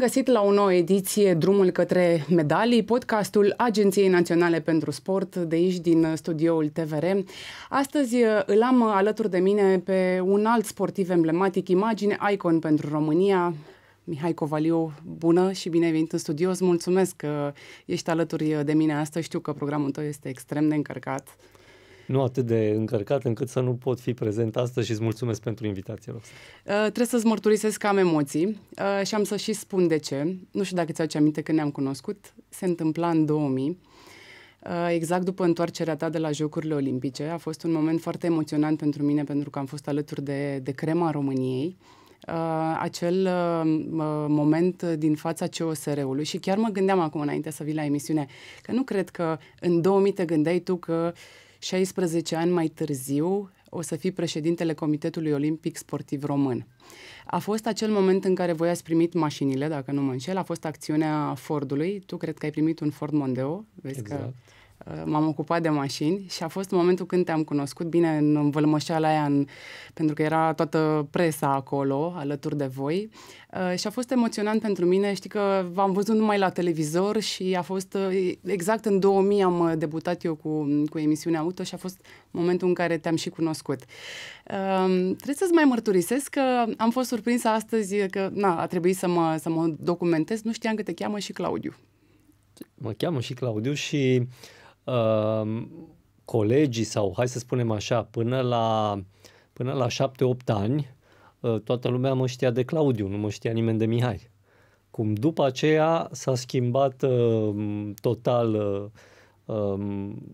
găsit la o nouă ediție Drumul către medalii, podcastul Agenției Naționale pentru Sport de aici din studioul TVR. Astăzi uh, îl am uh, alături de mine pe un alt sportiv emblematic, imagine, icon pentru România, Mihai Covaliu, bună și bine ai venit în studio. Îți mulțumesc că uh, ești alături de mine astăzi. Știu că programul tău este extrem de încărcat nu atât de încărcat încât să nu pot fi prezent astăzi și îți mulțumesc pentru invitație, Uh, trebuie să-ți mărturisesc că am emoții uh, și am să și spun de ce. Nu știu dacă ți ați aminte când ne-am cunoscut. Se întâmpla în 2000 uh, exact după întoarcerea ta de la Jocurile Olimpice. A fost un moment foarte emoționant pentru mine pentru că am fost alături de, de crema României. Uh, acel uh, uh moment din fața COSR-ului și chiar mă gândeam acum înainte să vii la emisiune că nu cred că în 2000 te gândeai tu că uh, 16 ani mai târziu, o să fii președintele Comitetului Olimpic Sportiv Român. A fost acel moment în care voi ați primit mașinile, dacă nu mă înșel, a fost acțiunea Fordului. Tu cred că ai primit un Ford Mondeo, vezi exact. că Uh, m-am ocupat de mașini și a fost momentul când te-am cunoscut bine în învălmășeala aia, în, pentru că era toată presa acolo, alături de voi. Uh, și a fost emoționant pentru mine, știi că v-am văzut numai la televizor și a fost, uh, exact în 2000 am debutat eu cu, cu emisiunea auto și a fost momentul în care te-am și cunoscut. trebuie să-ți mai mărturisesc că am fost surprinsă astăzi că, na, a trebuit să mă, să mă documentez, nu știam că te cheamă și Claudiu. Mă cheamă și Claudiu și uh, Ehm, colegii sau, hai să spunem așa, până la, până la șapte-opt ani, ă, toată lumea mă știa de Claudiu, nu mă știa nimeni de Mihai. Cum după aceea s-a schimbat ehm, total ă, ehm,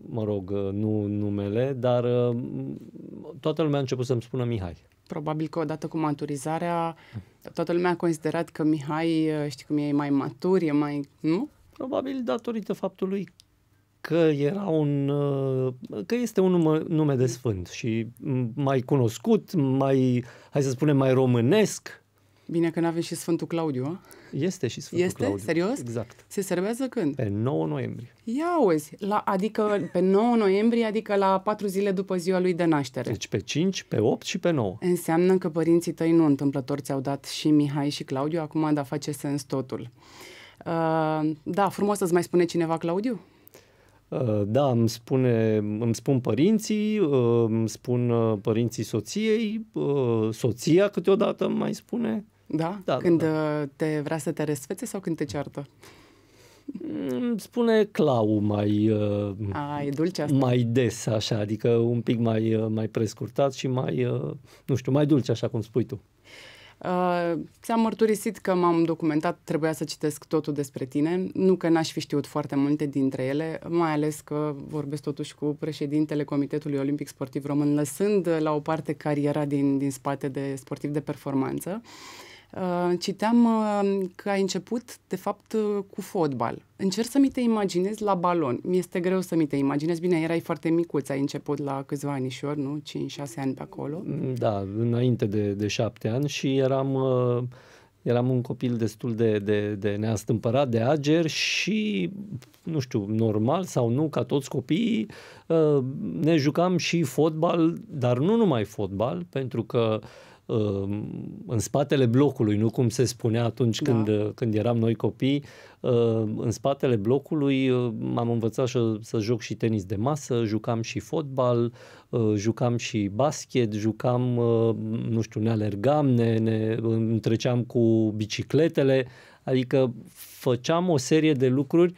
mă rog, ă, nu numele, dar toată lumea a început să-mi spună Mihai. Probabil că odată cu maturizarea, toată lumea a considerat că Mihai, știi cum e, e mai matur, e mai, nu? Probabil datorită faptului că era un, uh, că este un nume, nume de sfânt și mai cunoscut, mai, hai să spunem, mai românesc. Bine că n avem și Sfântul Claudiu, a? Este și Sfântul este? Claudiu. Serios? Exact. Se serbează când? Pe 9 noiembrie. Ia uzi, la, adică pe 9 noiembrie, adică la 4 zile după ziua lui de naștere. Deci pe 5, pe 8 și pe 9. Înseamnă că părinții tăi nu întâmplător ți-au dat și Mihai și Claudiu, acum da face sens totul. Uh, da, frumos să-ți mai spune cineva Claudiu? Uh, da, îmi, spune, îmi spun părinții, uh, îmi spun uh, părinții soției, soția câteodată îmi mai spune. Da? da când da. te vrea să te resfețe sau când te ceartă? Mm, îmi spune Clau mai, A, e dulce asta. mai des, așa, adică un pic mai, mai prescurtat și mai, nu știu, mai dulce, așa cum spui tu. Uh, ți-am mărturisit că m-am documentat, trebuia să citesc totul despre tine, nu că n-aș fi știut foarte multe dintre ele, mai ales că vorbesc totuși cu președintele Comitetului Olimpic Sportiv Român, lăsând la o parte cariera din, din spate de sportiv de performanță. Uh, Uh, citeam uh, că ai început, de fapt, uh, cu fotbal. Încerc să mi te imaginez la balon. Mi-este greu să mi te imaginezi. Bine, erai foarte micuț, ai început la câțiva anișori, nu? 5-6 ani pe acolo. Mm, da, înainte de, de șapte ani și eram... eram un copil destul de, de, de neastâmpărat, de ager și, nu știu, normal sau nu, ca toți copiii, ne jucam și fotbal, dar nu numai fotbal, pentru că uh, Um, în spatele blocului, nu cum se spunea atunci da. când, uh, când eram noi copii, um, în spatele blocului uh, m-am învățat să, să joc și tenis de masă, jucam și fotbal, uh, jucam și basket, jucam, nu știu, ne alergam, ne, ne treceam cu bicicletele, adică făceam o serie de lucruri,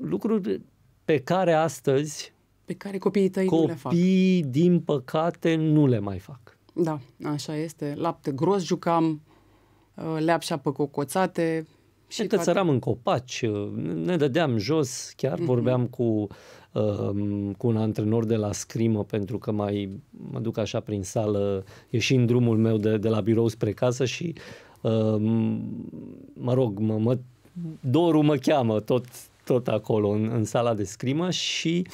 lucruri pe care astăzi pe care copiii tăi copiii, nu le fac. din păcate, nu le mai fac. Da, așa este. Lapte gros jucam, uh, leap și apă cocoțate. Și ne țăram în copaci, uh, ne dădeam jos, chiar mm-hmm. vorbeam cu, uh, cu un antrenor de la scrimă, pentru că mai mă duc așa prin sală, ieșind drumul meu de, de la birou spre casă și, uh, mă rog, mă, mă, dorul mă cheamă tot, tot acolo, în, în sala de scrimă și uh,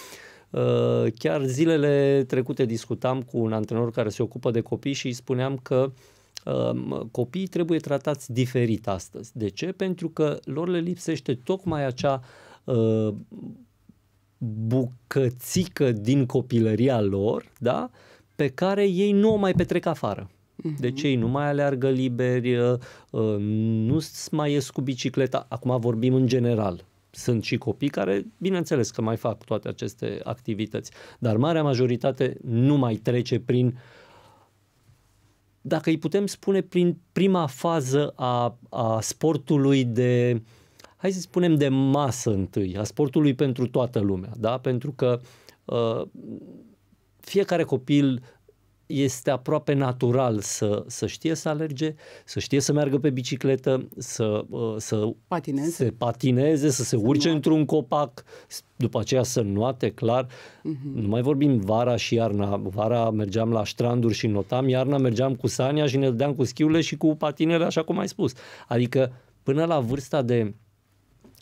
Uh, chiar zilele trecute discutam cu un antrenor care se ocupă de copii și îi spuneam că um, copiii trebuie tratați diferit astăzi. De ce? Pentru că lor le lipsește tocmai acea uh, bucățică din copilăria lor, da? pe care ei nu o mai petrec afară. Mhm. Deci ei nu mai aleargă liberi, uh, nu mai ies cu bicicleta. Acum vorbim în general, sunt și copii care, bineînțeles că mai fac toate aceste activități, dar marea majoritate nu mai trece prin, dacă îi putem spune, prin prima fază a, a sportului de, hai să spunem, de masă întâi, a sportului pentru toată lumea, da? Pentru că uh, fiecare copil este aproape natural să, să știe să alerge, să știe să meargă pe bicicletă, să, uh, să patineze. se patineze, să se să urce într-un copac, după aceea să nuate, clar. Uh-huh. Nu mai vorbim vara și iarna. Vara mergeam la ștranduri și notam, iarna mergeam cu Sania și ne dădeam cu schiule și cu patinele, așa cum ai spus. Adică până la vârsta de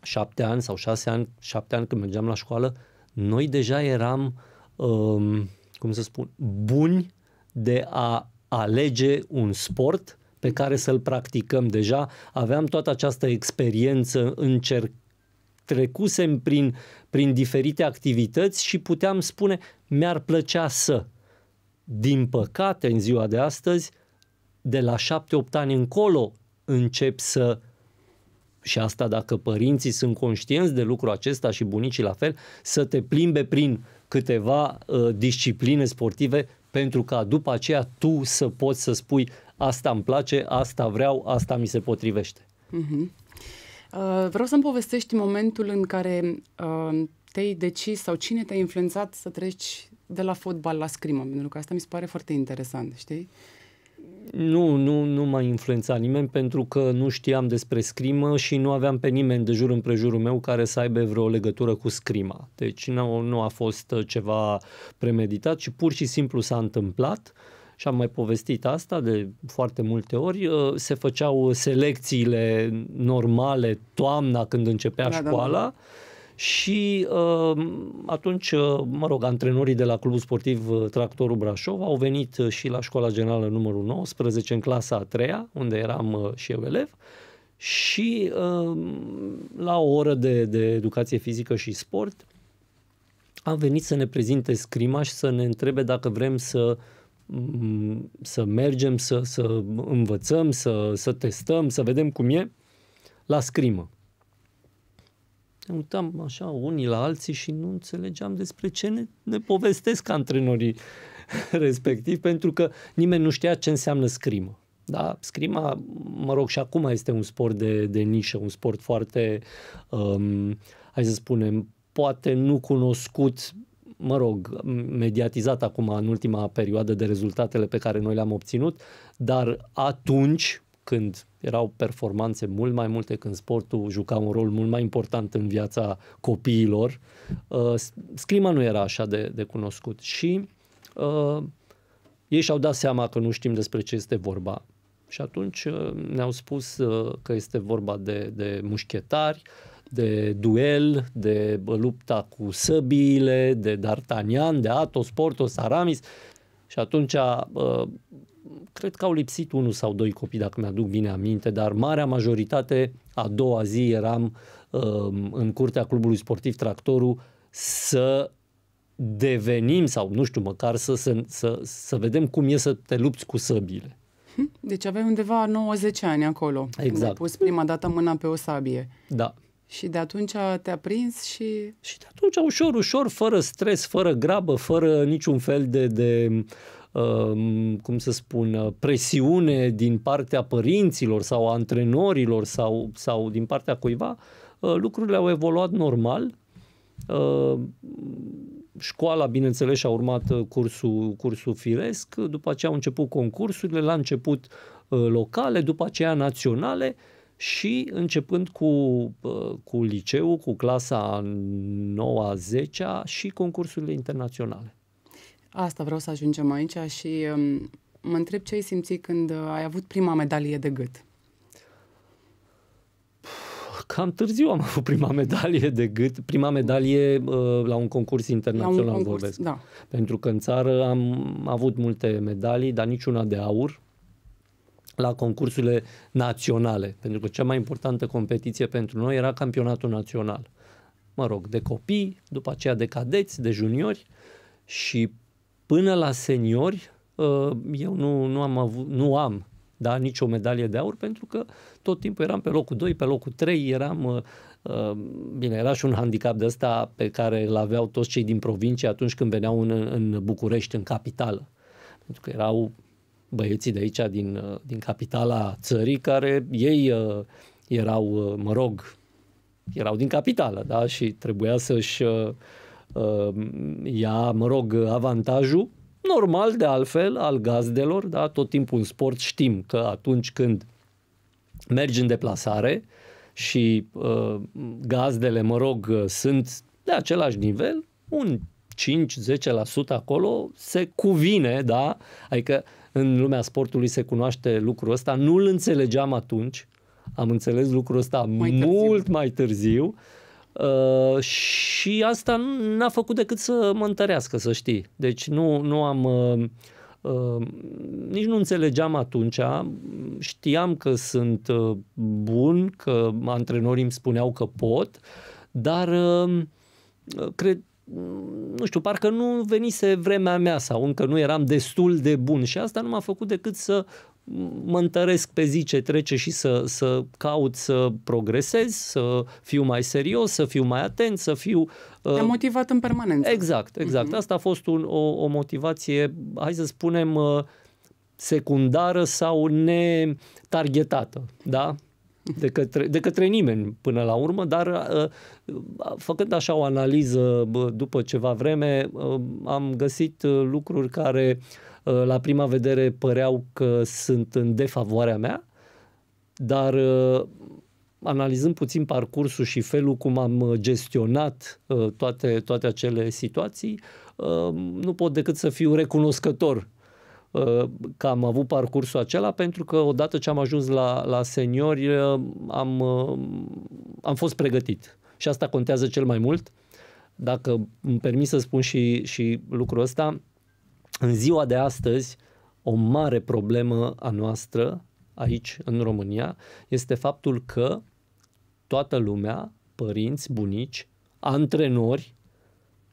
șapte ani sau șase ani, șapte ani când mergeam la școală, noi deja eram, um, cum să spun, buni de a alege un sport pe care să-l practicăm deja. Aveam toată această experiență încerc trecusem prin, prin diferite activități și puteam spune mi-ar plăcea să. Din păcate, în ziua de astăzi, de la 7-8 ani încolo încep să și asta dacă părinții sunt conștienți de lucrul acesta și bunicii la fel, să te plimbe prin câteva uh, discipline sportive pentru ca după aceea tu să poți să spui asta îmi place, asta vreau, asta mi se potrivește. Uh-huh. Uh, vreau să-mi povestești momentul în care uh, te-ai decis sau cine te-a influențat să treci de la fotbal la scrimă, pentru că asta mi se pare foarte interesant, știi? Uh, nu, nu, nu m-a influențat nimeni pentru că nu știam despre scrimă și nu aveam pe nimeni de jur împrejurul meu care să aibă vreo legătură cu scrima. Deci nu, nu a fost uh, ceva premeditat, ci pur și simplu s-a întâmplat și am mai povestit asta de foarte multe ori, uh, se făceau selecțiile normale toamna când începea da, școala da, da și uh, atunci, uh, mă rog, antrenorii de la Clubul Sportiv uh, Tractorul Brașov au venit și la școala generală numărul 19, în clasa a treia, unde eram și eu elev, și la o oră de, de educație fizică și sport am venit să ne prezinte scrima și să ne întrebe dacă vrem să mm, să mergem, să, să învățăm, să, să testăm, să vedem cum e la scrimă ne uitam așa unii la alții și nu înțelegeam despre ce ne, ne povestesc antrenorii respectiv, pentru că nimeni nu știa ce înseamnă scrimă. Da, scrima, mă rog, și acum este un sport de, de nișă, un sport foarte, um, hai să spunem, poate nu cunoscut, mă rog, mediatizat acum în ultima perioadă de rezultatele pe care noi le-am obținut, dar atunci, când erau performanțe mult mai multe, când sportul juca un rol mult mai important în viața copiilor, uh, scrima nu era așa de, de cunoscut și uh, ei și-au dat seama că nu știm despre ce este vorba. Și atunci uh, ne-au spus uh, că este vorba de, de mușchetari, de duel, de lupta cu săbiile, de D'Artagnan, de Atos, Portos, Aramis. Și atunci uh, cred că au lipsit unul sau doi copii, dacă mi-aduc bine aminte, dar marea majoritate, a doua zi eram um, în curtea clubului sportiv Tractorul să devenim sau nu știu măcar să, să, să, să vedem cum e să te lupți cu săbile. Hm? Deci aveai undeva 90 ani acolo. Exact. Când ai exact. pus prima dată mâna pe o sabie. Da. Și de atunci te-a prins și... Și de atunci, ușor, ușor, fără stres, fără grabă, fără niciun fel de, de Um, cum să spun, uh, presiune din partea părinților sau antrenorilor sau, sau din partea cuiva, uh, lucrurile au evoluat normal. Uh, școala, bineînțeles, a urmat cursul, cursul firesc, după aceea au început concursurile, la început locale, după aceea naționale și începând cu, cu liceul, cu clasa 9-10 și concursurile internaționale. Asta vreau să ajungem aici și um, mă întreb ce ai simțit când uh, ai avut prima medalie de gât. Cam târziu am avut prima medalie de gât, prima medalie uh, la un concurs internațional la un concurs, vorbesc. Da. Pentru că în țară am avut multe medalii, dar niciuna de aur la concursurile naționale, pentru că cea mai importantă competiție pentru noi era campionatul național. Mă rog, de copii, după aceea de cadeți, de juniori și Până la seniori, uh, eu nu, nu am, avut, nu am da, nicio medalie de aur, pentru că tot timpul eram pe locul 2, pe locul 3, eram, uh, uh, bine, era și un handicap de ăsta pe care îl aveau toți cei din provincie atunci când veneau în, în București, în capitală. Pentru că erau băieții de aici, din, din capitala țării, care ei erau, mă rog, erau din capitală, da, și trebuia să-și Ehm, ia, mă rog, avantajul normal de altfel al gazdelor, da? tot timpul în sport știm că atunci când mergi în deplasare și uh, gazdele, mă rog, sunt de același nivel, un 5-10% acolo se cuvine, da? Adică în lumea sportului se cunoaște lucrul ăsta, nu-l înțelegeam atunci, am înțeles lucrul ăsta mai mult târziu. mai târziu Uh, și asta n-a făcut decât să mă întărească, să știi. Deci nu, nu am... Uh, Uh, nici nu înțelegeam atunci, știam că sunt uh, bun, că antrenorii îmi spuneau că pot, dar uh, cred, nu știu, parcă nu venise vremea mea sau încă nu eram destul de bun și asta nu m-a făcut decât să mă întăresc pe zi ce trece și să, să caut să progresez, să fiu mai serios, să fiu mai atent, să fiu... Uh... Te-am motivat în permanență. Exact, exact. Uh-huh. Asta a fost un, o, o motivație, hai să spunem, uh, secundară sau netargetată, da? De către, de către nimeni până la urmă, dar uh, făcând așa o analiză după ceva vreme, uh, am găsit uh, lucruri care uh, Uh, la prima vedere păreau că sunt în defavoarea mea, dar uh, analizând puțin parcursul și felul cum am uh, gestionat toate, toate acele situații, nu pot decât să fiu recunoscător că am avut parcursul acela pentru că odată ce am ajuns la, la seniori am, am fost pregătit și asta contează cel mai mult. Dacă îmi permis să spun și, și lucrul ăsta, în ziua de astăzi, o mare problemă a noastră aici în România este faptul că toată lumea, părinți, bunici, antrenori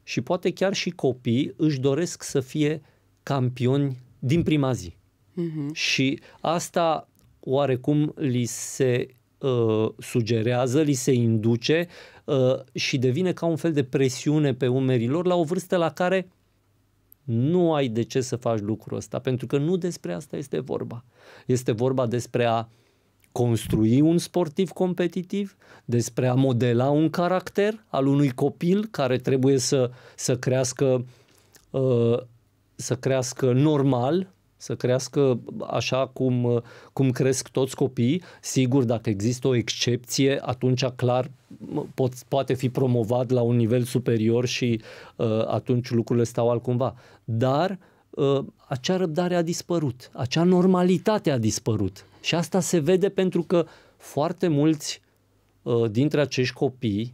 și poate chiar și copii își doresc să fie campioni din prima zi. Uh-huh. Și asta oarecum li se uh, sugerează, li se induce uh, și devine ca un fel de presiune pe umerii lor la o vârstă la care nu ai de ce să faci lucrul ăsta, pentru că nu despre asta este vorba. Este vorba despre a construi un sportiv competitiv, despre a modela un caracter al unui copil care trebuie să, să crească uh, să crească normal, să crească așa cum, cum cresc toți copiii. Sigur, dacă există o excepție, atunci clar pot, poate fi promovat la un nivel superior și uh, atunci lucrurile stau altcumva. Dar uh, acea răbdare a dispărut, acea normalitate a dispărut. Și asta se vede pentru că foarte mulți uh, dintre acești copii,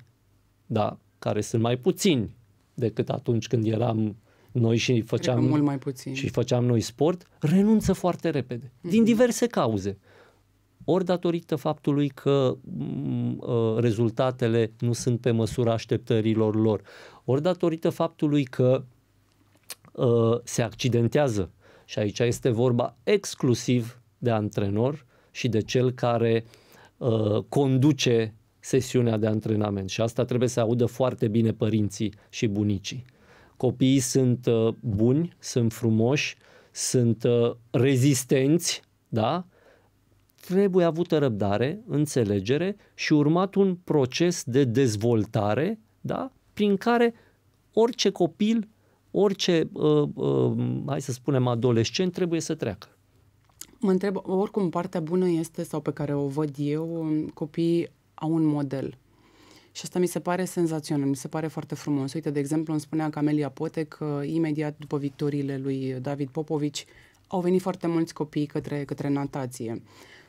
da, care sunt mai puțini decât atunci când eram uh, noi și făceam, mult mai puțin. și făceam noi sport, renunță foarte repede, mm-hmm. din mhm. diverse cauze. Ori datorită faptului că m- mm, ă, rezultatele nu sunt pe măsura așteptărilor lor, ori datorită faptului că uh, se accidentează. Și aici este vorba exclusiv de antrenor și de cel care uh, conduce sesiunea de antrenament. Și asta trebuie să audă foarte bine părinții și bunicii copiii sunt uh, buni, sunt frumoși, sunt uh, rezistenți, da? Trebuie avută răbdare, înțelegere și urmat un proces de dezvoltare, da? Prin care orice copil, orice, uh, uh, hai să spunem, adolescent trebuie să treacă. Mă întreb, oricum, partea bună este, sau pe care o văd eu, copiii au un model și asta mi se pare senzațional, mi se pare foarte frumos. Uite, de exemplu, îmi spunea Camelia Potec că imediat după victoriile lui David Popovici au venit foarte mulți copii către, către natație.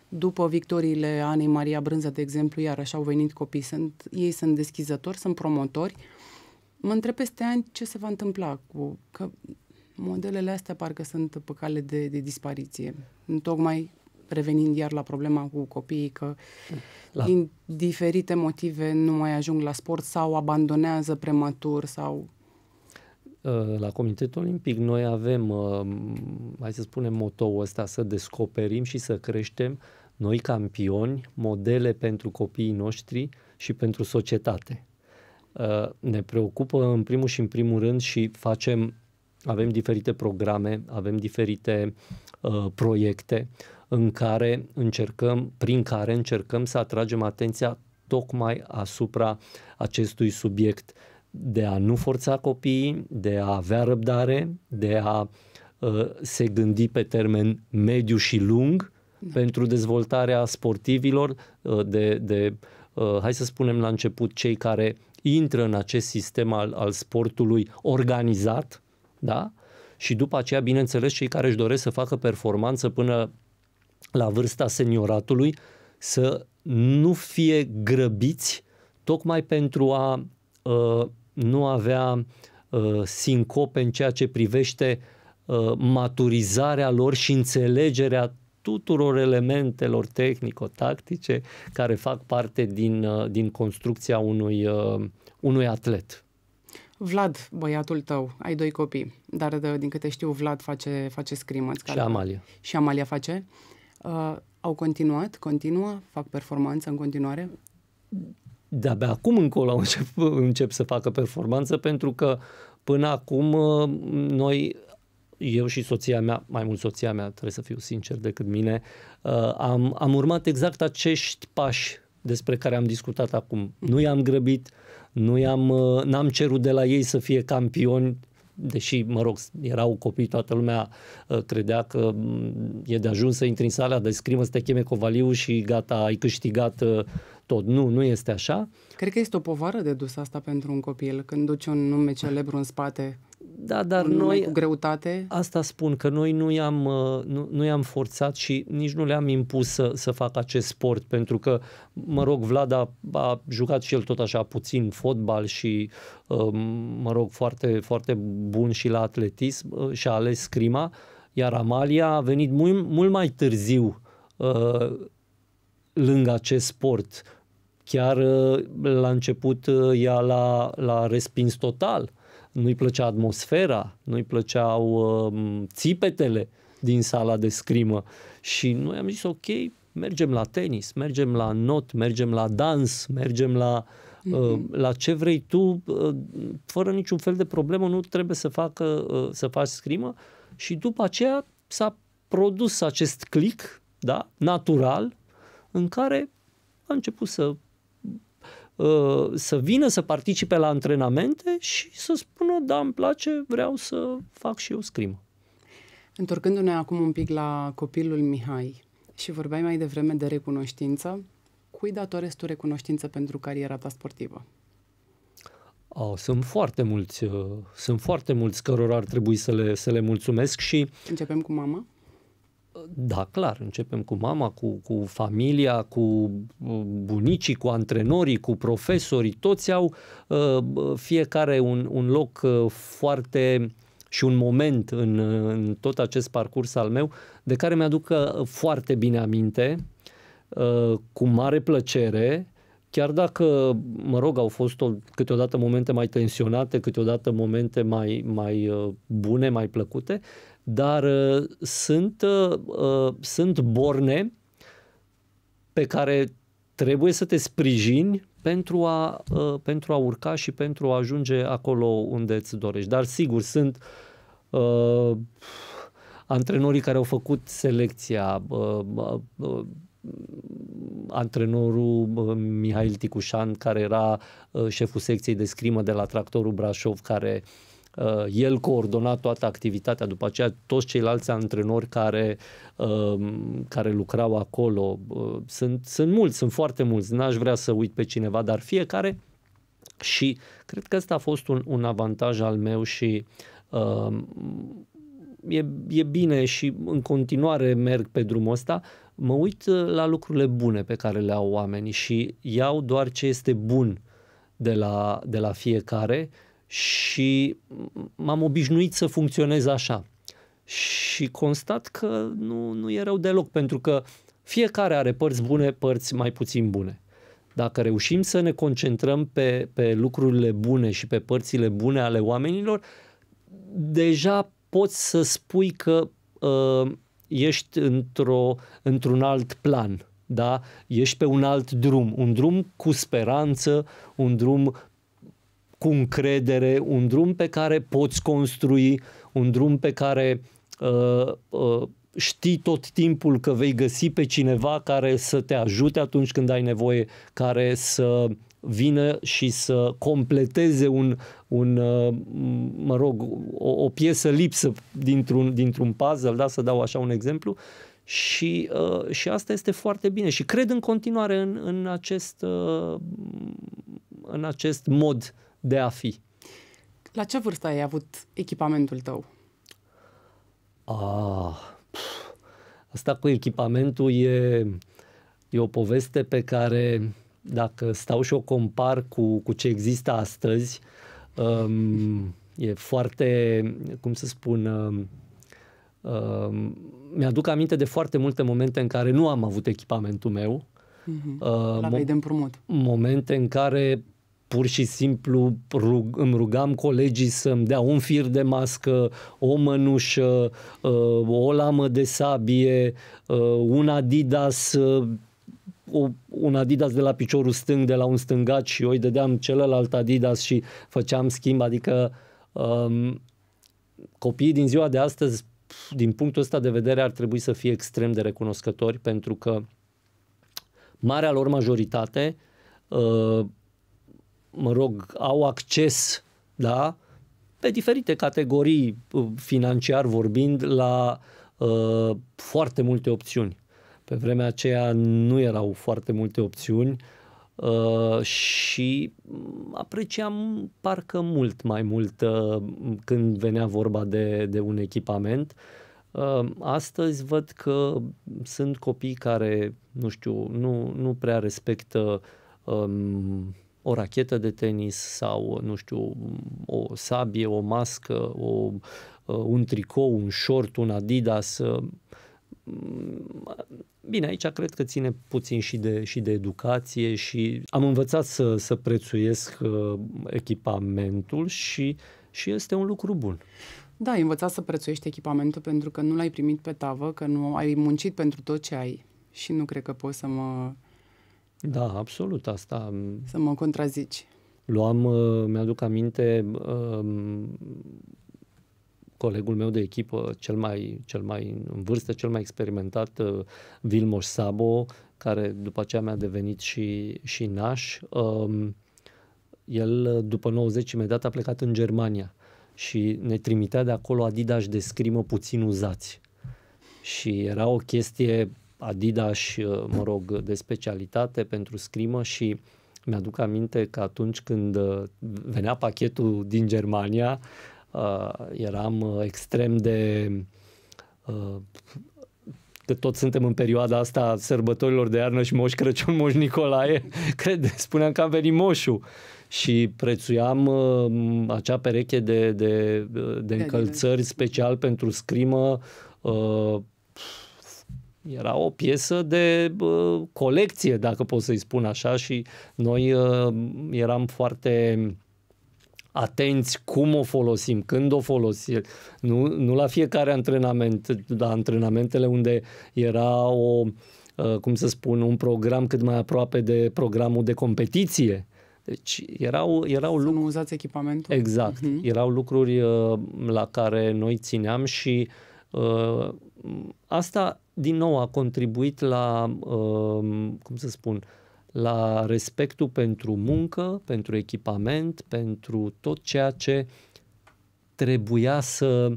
După victoriile Anei Maria Brânză, de exemplu, iarăși au venit copii. Sunt, ei sunt deschizători, sunt promotori. Mă întreb peste ani ce se va întâmpla cu... Că modelele astea parcă sunt pe cale de, de dispariție. Tocmai revenind iar la problema cu copiii, că la... din diferite motive nu mai ajung la sport sau abandonează prematur sau... Uh, la Comitetul Olimpic noi avem, uh, hai să spunem, motoul ăsta să descoperim și să creștem noi campioni, modele pentru copiii noștri și pentru societate. Uh, ne preocupă în primul și în primul rând și facem avem diferite programe, avem diferite uh, proiecte în care încercăm, prin care încercăm să atragem atenția tocmai asupra acestui subiect de a nu forța copiii, de a avea răbdare, de a uh, se gândi pe termen mediu și lung da. pentru dezvoltarea sportivilor, uh, de, de uh, hai să spunem la început, cei care intră în acest sistem al, al sportului organizat, da? și după aceea, bineînțeles, cei care își doresc să facă performanță până la vârsta senioratului să nu fie grăbiți tocmai pentru a uh, nu avea uh, sincope în ceea ce privește uh, maturizarea lor și înțelegerea tuturor elementelor tehnico-tactice care fac parte din, uh, din construcția unui, uh, unui atlet. Vlad, băiatul tău, ai doi copii, dar din câte știu Vlad face, face scrimă. Și Amalia. Și Amalia face? Uh, Uh, au continuat, continuă, fac performanță în continuare? De-abia acum încolo încep, încep să facă performanță pentru că până acum uh, noi, eu și soția mea, mai mult soția mea, trebuie să fiu sincer decât mine, uh, am, am urmat exact acești pași despre care am discutat acum. Nu i-am grăbit, nu i-am, uh, n-am cerut de la ei să fie campioni deși, mă rog, erau copii, toată lumea uh, credea că mm, e de ajuns să intri în sala de scrimă, să te cheme Covaliu și gata, ai câștigat uh, tot. Nu, nu este așa. Cred că este o povară de dus asta pentru un copil, când duci un nume celebru în spate da, dar nu noi... Cu greutate? Asta spun, că noi nu i-am, uh, nu, nu i-am forțat și nici nu le-am impus să, să facă acest sport, pentru că, mă rog, Vlad a, a jucat și el tot așa puțin fotbal și, uh, mă rog, foarte, foarte bun și la atletism uh, și a ales scrima, iar Amalia a venit mult, mult mai târziu lângă acest sport. Chiar la început ea l-a, l-a respins total nu-i plăcea atmosfera, nu-i plăceau uh, țipetele din sala de scrimă și noi am zis ok, mergem la tenis, mergem la not, mergem la dans, mergem la mhm. uh, mm-hmm. la ce vrei tu, uh, fără niciun fel de problemă, nu trebuie să, facă, uh, să faci scrimă și după aceea s-a produs acest click, da, natural, în care a început să Uh, să vină să participe la antrenamente și să spună, da, îmi place, vreau să fac și eu scrimă. Întorcându-ne acum un pic la copilul Mihai și vorbeai mai devreme de recunoștință, cui datorezi tu recunoștință pentru cariera ta sportivă? Oh, sunt foarte mulți, uh, sunt foarte mulți cărora ar trebui să le, să le mulțumesc și... Începem cu mama? Da, clar, începem cu mama, cu, cu familia, cu uh, bunicii, cu antrenorii, cu profesorii, toți au uh, fiecare un, un loc uh, foarte și un moment în, în tot acest parcurs al meu de care mi-aduc foarte bine aminte, cu mare plăcere, chiar dacă, mă rog, au fost o, câteodată momente mai tensionate, câteodată momente mai, mai bune, mai plăcute, dar uh, sunt, uh, uh, sunt borne pe care trebuie să te sprijini pentru a, uh, pentru a urca și pentru a ajunge acolo unde îți dorești. Dar sigur, sunt uh, antrenorii care au făcut selecția, uh, uh, uh antrenorul uh, Mihail Ticușan, care era șeful secției de scrimă de la Tractorul Brașov, care uh, Uh, el coordona toată activitatea, după aceea toți ceilalți antrenori care, um, care lucrau acolo, uh, sunt, sunt mulți, sunt foarte mulți, n-aș vrea să uit pe cineva, dar fiecare și cred că ăsta a fost un, un avantaj al meu și uh, e, e bine și în continuare merg pe drumul ăsta, mă uit uh, la lucrurile bune pe care le au oamenii și iau doar ce este bun de la, de la fiecare uh, și m-am obișnuit să funcționez așa. Și constat că nu, nu e rău deloc, pentru că fiecare are părți bune, părți mai puțin bune. Dacă reușim să ne concentrăm pe, pe lucrurile bune și pe părțile bune ale oamenilor, deja poți să spui că uh, ești într-o, într-un alt plan, da? ești pe un alt drum, un drum cu speranță, un drum cu încredere, un drum pe care poți construi, un drum pe care uh, uh, știi tot timpul că vei găsi pe cineva care să te ajute atunci când ai nevoie, care să vină și să completeze un, un uh, mă rog, o, o piesă lipsă dintr-un, dintr-un puzzle, da, să dau așa un exemplu, și, uh, și asta este foarte bine și cred în continuare în, în, acest, uh, în acest mod de a fi. La ce vârstă ai avut echipamentul tău? Ah, asta cu echipamentul e, e o poveste pe care, dacă stau și o compar cu, cu ce există astăzi, um, e foarte, cum să spun, um, um mi-aduc aminte de foarte multe momente în care nu am avut echipamentul meu. Uh-huh. Uh, mo- de împrumut. Momente în care pur și simplu rug, îmi rugam colegii să-mi dea un fir de mască, o mănușă, uh, o lamă de sabie, uh, un Adidas uh, un Adidas de la piciorul stâng, de la un stângat și eu îi dădeam celălalt Adidas și făceam schimb, adică um, copiii din ziua de astăzi, din punctul ăsta de vedere, ar trebui să fie extrem de recunoscători pentru că marea lor majoritate mă rog, au acces, da, pe diferite categorii, uh, financiar vorbind, la uh, foarte multe opțiuni. Pe vremea aceea nu erau foarte multe opțiuni uh, și mm, apreciam parcă mult mai mult uh, când venea vorba de, de un echipament. Uh, astăzi văd că sunt copii care, nu știu, nu, nu prea respectă uh, o rachetă de tenis sau, nu știu, o sabie, o mască, o, uh, un tricou, un short, un Adidas. Uh, bine, aici cred că ține puțin și de, și de educație și am învățat să, să prețuiesc uh, echipamentul și, și este un lucru bun. Da, ai învățat să prețuiești echipamentul pentru că nu l-ai primit pe tavă, că nu ai muncit pentru tot ce ai și nu cred că poți să mă da, absolut, asta... Mm, Să mă contrazici. Luam, uh, mi-aduc aminte, um, colegul meu de echipă, cel mai, cel mai în vârstă, cel mai experimentat, uh, Vilmoș Sabo, care după aceea mi-a devenit și, și naș, um, el după 90 imediat a plecat în Germania și ne trimitea de acolo adidași de scrimă puțin uzați. Și era o chestie Adidas, uh, mă rog, de specialitate pentru scrimă și mi-aduc aminte că atunci când uh, venea pachetul din Germania, uh, eram extrem de că tot suntem în perioada asta sărbătorilor de iarnă și Moș Crăciun, Moș Nicolae, cred, spuneam că am venit moșul și prețuiam uh, acea pereche de, de, de încălțări special pentru scrimă uh, era o piesă de uh, colecție, dacă pot să-i spun așa, și noi uh, eram foarte atenți cum o folosim, când o folosim, nu, nu la fiecare antrenament, dar antrenamentele unde era o, uh, cum să spun, un program cât mai aproape de programul de competiție, deci erau, erau lucruri... Nu uzați echipamentul. Exact. Uh-huh. Erau lucruri uh, la care noi țineam și uh, asta din nou, a contribuit la, um, cum să spun, la respectul pentru muncă, pentru echipament, pentru tot ceea ce trebuia să,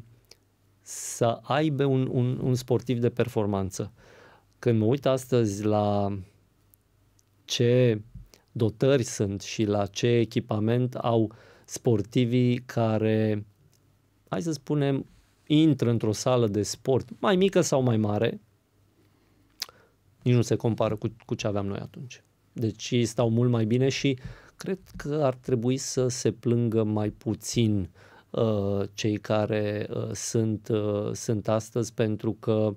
să aibă un, un, un sportiv de performanță. Când mă uit astăzi la ce dotări sunt și la ce echipament au sportivii care, hai să spunem, intră într-o sală de sport, mai mică sau mai mare, nici nu se compară cu, cu ce aveam noi atunci. Deci stau mult mai bine și cred că ar trebui să se plângă mai puțin uh, cei care uh, sunt, uh, sunt astăzi pentru că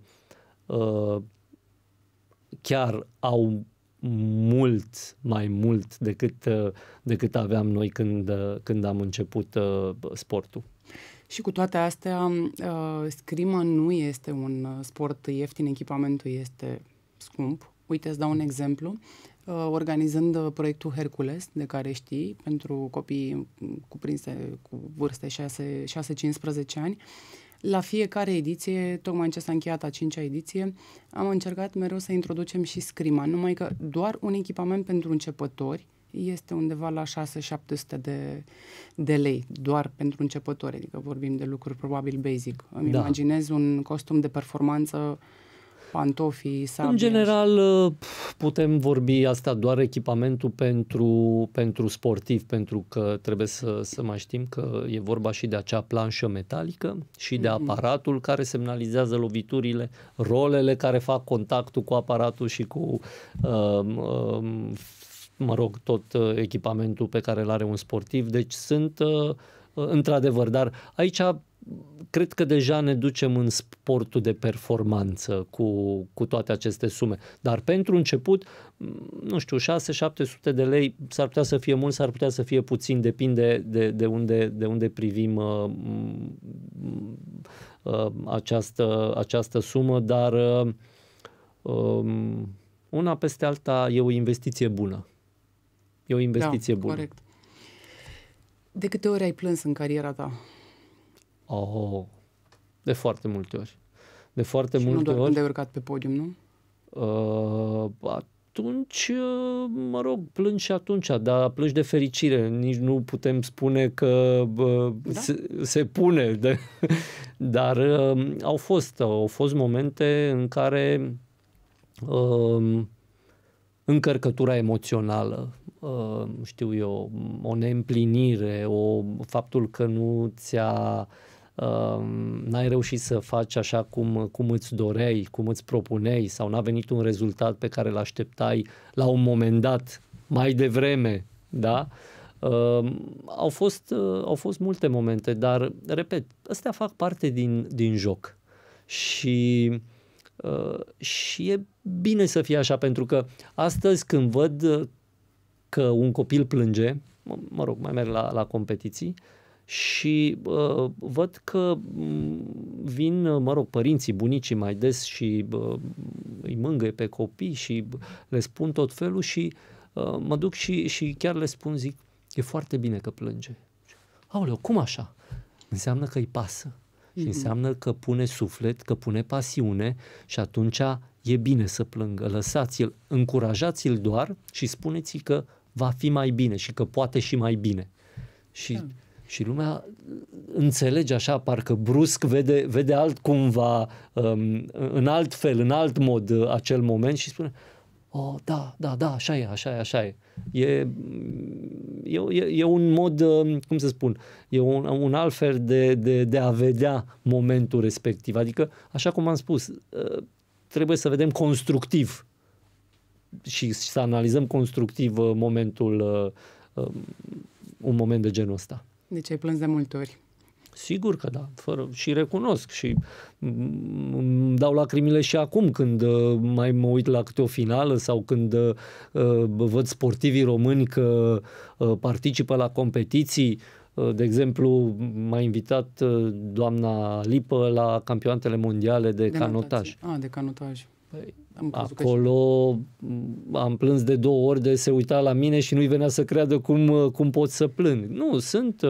uh, chiar au mult mai mult decât, uh, decât aveam noi când, uh, când am început uh, sportul. Și cu toate astea, uh, scrima nu este un uh, sport ieftin, echipamentul este scump. Uite, îți dau un exemplu. Uh, organizând uh, proiectul Hercules, de care știi, pentru copii cuprinse cu vârste 6-15 ani, la fiecare ediție, tocmai în ce s-a încheiat a cincea ediție, am încercat mereu să introducem și scrima, numai că doar un echipament pentru începători este undeva la 6-700 de, de lei, doar pentru începători, adică vorbim de lucruri probabil basic. Îmi da. imaginez un costum de performanță uh, pantofii, sabie. În general, uh, putem vorbi asta doar echipamentul pentru, pentru sportiv, pentru că trebuie să, să mai știm că e vorba și de acea planșă metalică și de aparatul care semnalizează loviturile, rolele care fac contactul cu aparatul și cu um, um, mă rog, tot uh, echipamentul pe care îl are un sportiv. Deci sunt uh, într-adevăr, dar aici cred că deja ne ducem în sportul de performanță cu, cu toate aceste sume. Dar pentru început, mm, nu știu, 6-700 de lei s-ar putea să fie mult, s-ar putea să fie puțin, depinde de, de, unde, de unde privim uh, mm, uh, această, această sumă, dar uh, um, una peste alta e o investiție bună. E o investiție da, bună. Corect. De câte ori ai plâns în cariera ta? Oh, oh, de foarte multe ori. De foarte și multe nu doar ori. când ai urcat pe podium, nu? Uh, atunci, uh, mă rog, plângi și atunci, dar plângi de fericire. Nici nu putem spune că uh, da? se, se pune. De, dar uh, au fost, au fost momente în care uh, încărcătura emoțională, uh, știu eu, o neîmplinire, o, faptul că nu ți-a uh, n-ai reușit să faci așa cum, cum îți doreai, cum îți propuneai sau n-a venit un rezultat pe care îl așteptai la un moment dat, mai devreme, da? Uh, au, fost, uh, au fost multe momente, dar, repet, astea fac parte din, din joc. Și, uh, și e bine să fie așa, pentru că astăzi când văd că un copil plânge, mă, mă rog, mai merg la, la competiții, uh, și uh, văd că mm, vin, mă rog, părinții, bunicii mai des și uh, îi mângâie pe copii și le spun tot felul și uh, mă duc și, și chiar le spun, zic, e foarte bine că plânge. Aoleu, cum așa? Înseamnă că îi pasă. Și înseamnă că pune suflet, că pune pasiune și atunci e bine să plângă. Lăsați-l, încurajați-l doar și spuneți-i că va fi mai bine și că poate și mai bine. Și da. Și lumea uh, înțelege așa, parcă brusc vede, vede alt cumva, um, în alt fel, în alt mod uh, acel moment și spune, oh, da, da, da, așa e, așa e, așa e. E, e, e un mod, um, cum să spun, e un, un alt fel de, de, de a vedea momentul respectiv. Adică, așa cum am spus, uh, trebuie să vedem constructiv și să analizăm constructiv momentul, um, un moment de genul ăsta. Deci ai plâns de multe ori. Sigur că da, fără, și recunosc și îmi dau lacrimile și acum când uh, mai mă uit la câte o finală sau când uh, uh, văd sportivii români că participă la competiții. de exemplu, m-a invitat doamna Lipă la campionatele mondiale de, de canotaj. Ah, de canotaj. Păi, am acolo și... am plâns de două ori de se uita la mine și nu-i venea să creadă cum, cum pot să plâng. Nu, sunt,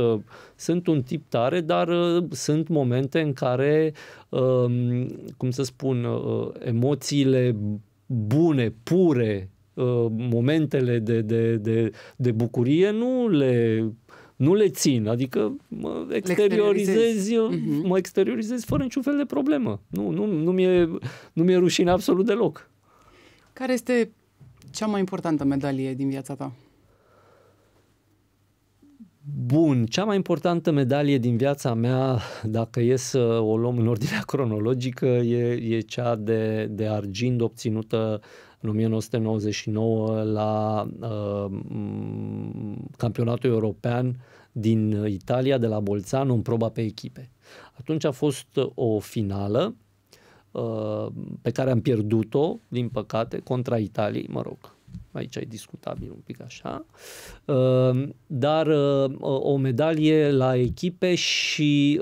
sunt un tip tare, dar uh, sunt momente în care, um, cum să spun, uh, emoțiile bune, pure, uh, momentele de, de, de, de bucurie nu le nu le țin, adică mă exteriorizez, mă mhm. exteriorizez fără niciun fel de problemă. Nu, nu, nu, mi-e, nu mi-e rușine absolut deloc. Care este cea mai importantă medalie din viața ta? Bun, cea mai importantă medalie din viața mea, dacă e să o luăm în ordinea cronologică, e, e cea de, de argint obținută în 1999 la uh, campionatul european din Italia, de la Bolzano, în proba pe echipe. Atunci a fost uh, o finală uh, pe care am pierdut-o, din păcate, contra Italiei, mă rog, aici e discutabil un pic așa, uh, dar uh, o medalie la echipe și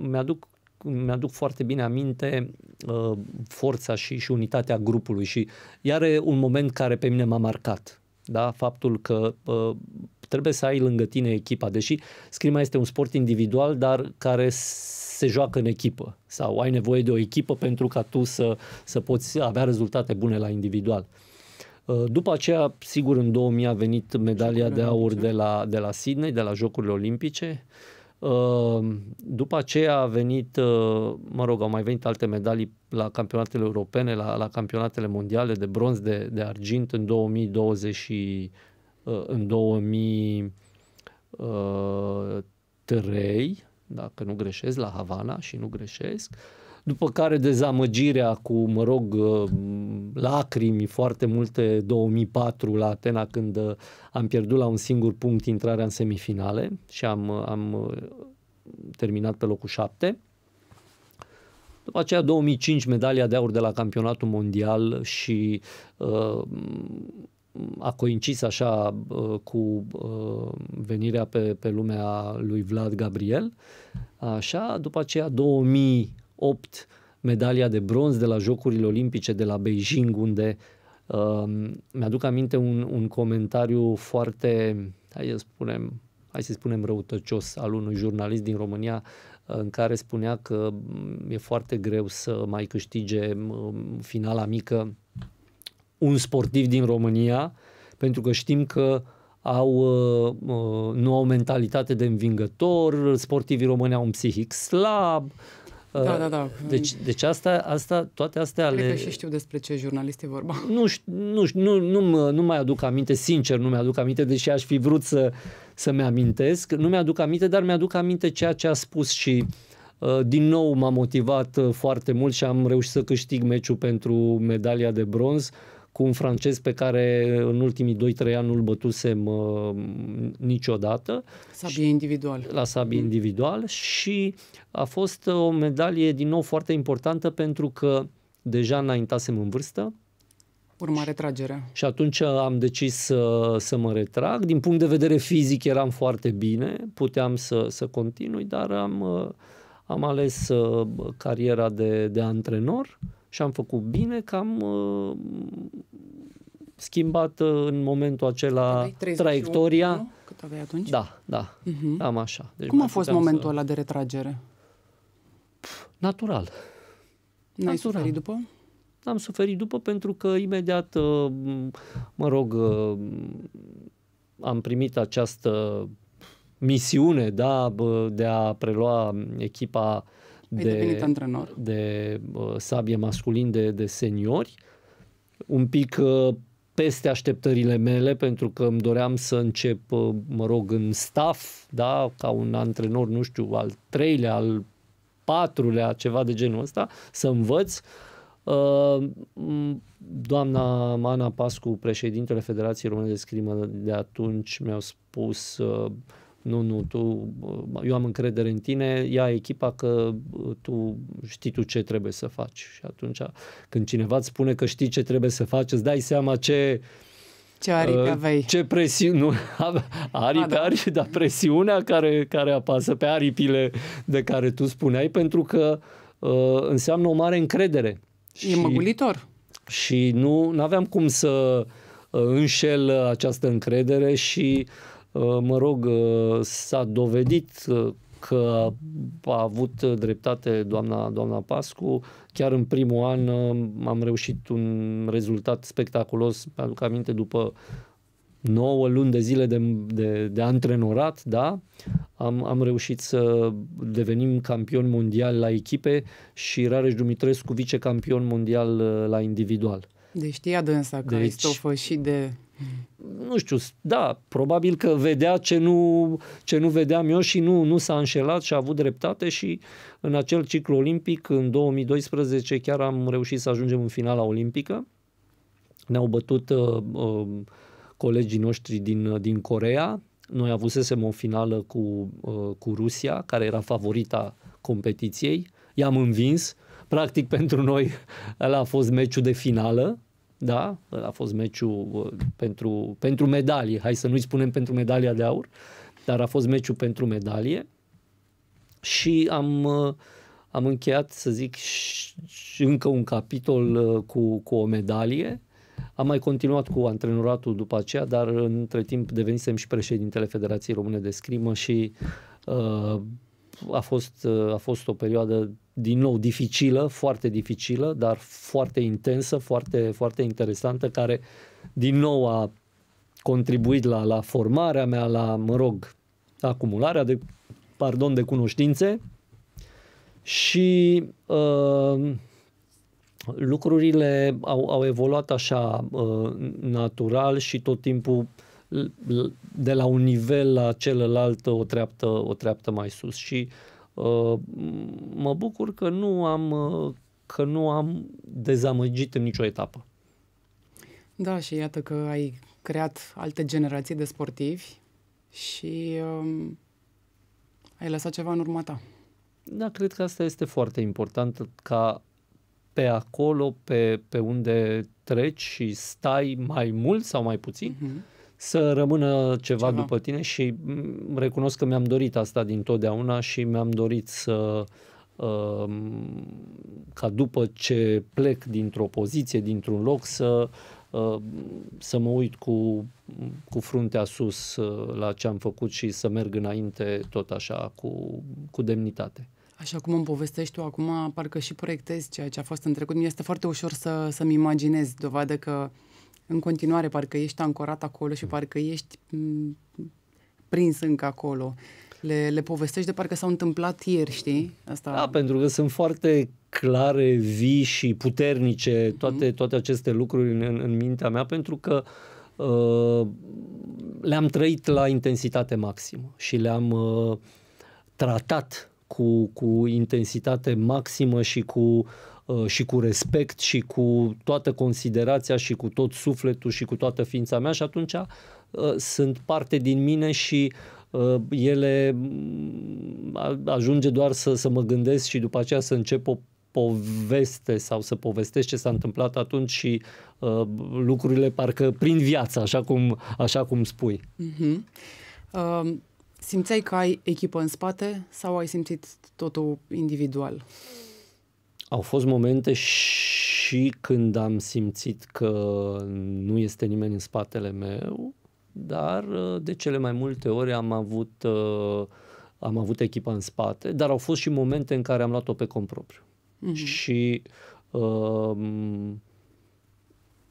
mi-aduc mi-aduc foarte bine aminte uh, forța și, și unitatea grupului și iar e un moment care pe mine m-a marcat. Da? Faptul că uh, trebuie să ai lângă tine echipa, deși scrima este un sport individual, dar care se joacă în echipă sau ai nevoie de o echipă pentru ca tu să, să poți avea rezultate bune la individual. Uh, după aceea, sigur, în 2000 a venit medalia Jocurile de aur de la, de la Sydney, de la Jocurile Olimpice. Uh, Ehm, după aceea a venit, ehm, mă rog, au mai venit alte medalii la campionatele europene, la, la campionatele mondiale de bronz, de, de argint în 2020 și ehm, în 2003, dacă nu greșesc, la Havana și nu greșesc. Uh, după care dezamăgirea cu, mă rog, uh, lacrimi foarte multe 2004 la Atena când uh, am pierdut la un singur punct intrarea în semifinale și am, uh, am terminat pe locul 7. După aceea 2005 medalia de aur de la campionatul mondial și uh, a coincis așa uh, cu uh, venirea pe, pe lumea lui Vlad Gabriel. Așa, după aceea 2000 8 medalia de bronz de la Jocurile Olimpice de la Beijing, unde uh, mi-aduc aminte un, un comentariu foarte, hai să spunem, hai să spunem răutăcios al unui jurnalist din România uh, în care spunea că mm, e foarte greu să mai câștige mm, finala mică un sportiv din România, pentru că știm că au, uh, uh, nu au mentalitate de învingător, sportivii români au un psihic slab, da, uh, da, da. Deci, deci asta, asta, toate astea Cred Cred că și știu despre ce jurnalist e vorba. Nu, nu, nu, nu, nu mai aduc aminte, sincer nu mi-aduc aminte, deși aș fi vrut să, să-mi amintesc. Nu mi-aduc aminte, dar mi-aduc aminte ceea ce a spus și uh, din nou m-a motivat uh, foarte mult și am reușit să câștig meciul pentru medalia de bronz. Uh, cu un francez pe care în ultimii 2-3 ani nu-l bătusem uh, niciodată. Sabie și, individual. La sabie mm. Mm-hmm. individual și a fost uh, o medalie din nou foarte importantă pentru că deja înaintasem în vârstă. Urma retragerea. Și atunci uh, am decis să, să mă retrag. Din punct de vedere fizic eram foarte bine, puteam să, să continui, dar am, uh, am ales cariera de, de antrenor. Uh, și am făcut bine că am uh, schimbat uh, în momentul acela traiectoria. Nu? Cât aveai atunci? Da, da, uh-huh. Mhm. am așa. Deci Cum a fost momentul să... ăla de retragere? natural. N-ai natural. suferit după? N-am suferit după pentru că imediat, uh, mă rog, uh, am primit această misiune da, de a prelua echipa uh, ai de, antrenor. de uh, sabie masculin de, de seniori, un pic uh, peste așteptările mele, pentru că îmi doream să încep, uh, mă rog, în staff, da, ca un antrenor, nu știu, al treilea, al patrulea, ceva de genul ăsta, să învăț. Uh, doamna Ana Pascu, președintele Federației Române de Scrimă de atunci, mi-a spus uh, nu, nu, tu, eu am încredere în tine, ia echipa că tu știi tu ce trebuie să faci. Și atunci când cineva îți spune că știi ce trebuie să faci, îți dai seama ce ce aripi ă, aveai. Ce presiune, nu, ah, da. aripi, dar presiunea care, care apasă pe aripile de care tu spuneai, pentru că uh, înseamnă o mare încredere. E și, măgulitor. Și nu aveam cum să ă, înșel această încredere și uh, Uh, mă rog, uh, s-a dovedit uh, că a avut dreptate doamna, doamna Pascu. Chiar în primul an am reușit un rezultat spectaculos, că aminte, după 9 luni de zile de, de, de antrenorat, da, am, am reușit să devenim campion mondial la echipe și Rareș Dumitrescu vicecampion mondial la individual. Deci știa dânsa că deci, Cristofă și de nu știu, da, probabil că vedea ce nu, ce nu vedeam eu și nu, nu s-a înșelat și a avut dreptate și în acel ciclu olimpic, în 2012, chiar am reușit să ajungem în finala olimpică. Ne-au bătut uh, uh, colegii noștri din, din Corea. Noi avusesem o finală cu, uh, cu Rusia, care era favorita competiției. I-am învins. Practic, pentru noi, ăla a fost meciul de finală da, a fost meciul uh, pentru, pentru medalie, hai să nu-i spunem pentru medalia de aur, dar a fost meciul pentru medalie și am, uh, am încheiat, să zic, și încă un capitol uh, cu, cu o medalie. Am mai continuat cu antrenoratul după aceea, dar între timp devenisem și președintele Federației Române de Scrimă și uh, a fost, a fost o perioadă din nou dificilă, foarte dificilă, dar foarte intensă, foarte, foarte interesantă, care din nou a contribuit la, la formarea mea, la, mă rog, acumularea de, pardon, de cunoștințe și uh, lucrurile au, au evoluat așa uh, natural și tot timpul uh, de la un nivel la celălalt o treaptă, o treaptă mai sus și uh, mă bucur că nu am uh, că nu am dezamăgit în nicio etapă. Da, și iată că ai creat alte generații de sportivi și um, uh, ai lăsat ceva în urma ta. Da, cred că asta este foarte important ca pe acolo, pe, pe unde treci și stai mai mult sau mai puțin, uh-huh să rămână ceva, ceva după tine și recunosc că mi-am dorit asta din totdeauna și mi-am dorit să um, ca după ce plec dintr-o poziție, dintr-un loc, să, uh, să mă uit cu, cu fruntea sus uh, la ce am făcut și să merg înainte tot așa, cu, cu demnitate. Așa cum îmi povestești tu acum, parcă și proiectezi ceea ce a fost în trecut. Mi este foarte ușor să, să-mi imaginez dovadă că uh, în continuare parcă ești ancorat acolo și mm. parcă ești mm, prins încă acolo. Le, le povestești de parcă s-au întâmplat ieri, știi? Asta... Da, pentru că sunt foarte clare, vii și puternice toate, mm-hmm. toate aceste lucruri în, în, în mintea mea, pentru că uh, le-am trăit la intensitate maximă și le-am uh, tratat cu, cu intensitate maximă și cu uh, Uh, și cu respect și cu toată considerația și cu tot sufletul și cu toată ființa mea și atunci uh, sunt parte din mine și uh, ele mm, ajunge doar să, să mă gândesc și după aceea să încep o poveste sau să povestesc ce s-a întâmplat atunci și uh, lucrurile parcă prin viață, așa cum, așa cum spui. Uh-huh. Uh, simțeai că ai echipă în spate sau ai simțit totul individual? Uh, au fost momente și când am simțit că nu este nimeni în spatele meu, dar uh, de cele mai multe ori am avut, uh, am avut echipa în spate, dar au fost și momente în care am luat-o pe cont propriu. Mm-hmm. Și um,